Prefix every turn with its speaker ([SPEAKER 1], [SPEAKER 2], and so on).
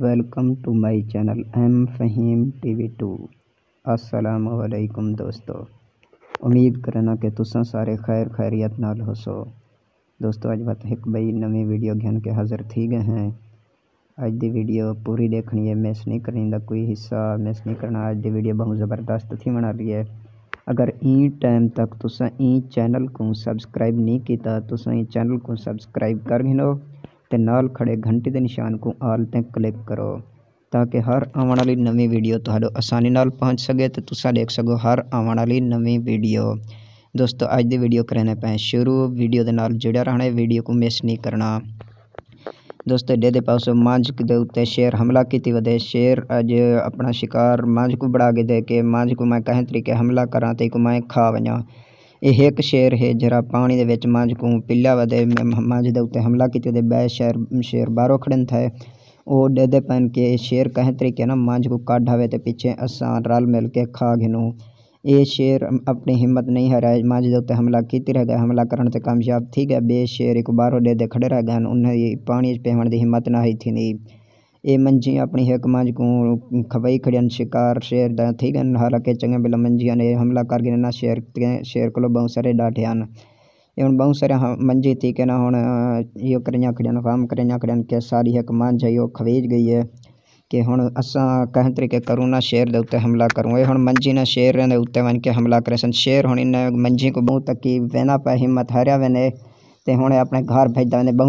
[SPEAKER 1] welcome to my channel M Fahim TV two अस्सलाम वालेकुम दोस्तों उम्मीद करना कि तुसा सारे खैर खैरियत नाल होसो दोस्तों अज बात एक बई नवी वीडियो घेन के हाजिर थी गए हैं अज दी वीडियो पूरी देखनी है मिस नहीं करनी का कोई हिस्सा मिस नहीं करना अज दी वीडियो बहुत ज़बरदस्त थी बना रही है अगर ई टाइम तक तुसा ई चैनल को सब्सक्राइब नहीं किया चैनल को सब्सक्राइब कर घिनो तो नाल खड़े घंटी के निशान को आल तक क्लिक करो ताकि हर आने वाली नवी वीडियो तो ਤੁਹਾਨੂੰ ਆਸਾਨੀ ਨਾਲ ਪਹੁੰਚ ਸਕੇ ਤੇ ਤੁਸੀਂ ਦੇਖ ਸਕੋ ਹਰ ਆਉਣ ਵਾਲੀ दोस्तों आज की वीडियो करने पे शुरू वीडियो के नाल जुड़ा रहना है वीडियो को मिस नहीं करना दोस्तों डे पासो मांझ के उत्ते शेर हमला की वे शेर अज अपना शिकार मांझ को बढ़ा के दे के मांझ को मैं कहें तरीके हमला करा तो मैं खा वजा यह एक शेर है जरा पानी के मंझ को पीला वे मंझ के उत्ते हमला किए बह शेर शेर बहरों खड़न था वो डे पैन के शेर कहे तरीके ना मंझ को काट आवे तो पीछे आसान रल मिल के खा गिनू ये शेर अपनी हिम्मत नहीं हराया मंझ के उत्ते हमला की रह गया हमला करने कामयाब थी गया बे शेर एक बारों डे खड़े रह गए उन्हें पानी पीवन की हिम्मत नहीं थी नहीं ए अपनी अपणी हैकमांझ को खबई खड़ियाँ शिकार शेर दी थई गन हालांकि चंगे बेला मंझियाँ ने हमला कर ना शेर को बहुत सारे डाठियान हम बहुत सारे मंजी थी के ना हम यो करया खड़िया फार्म करया खड़ियाँ के सारी मांझ है खबीज गई है कि हूँ असा कहें तरीके करूँ ना शेर के उत्ते हमला करूँ ये हुन मंजी ने शेर के उत्ते वन के हमला करे सन शेर हूँ इन्हें मंजी को बहुत तक बहना पे हिम्मत हारया वे ने हुन अपने घर भेजा बहुत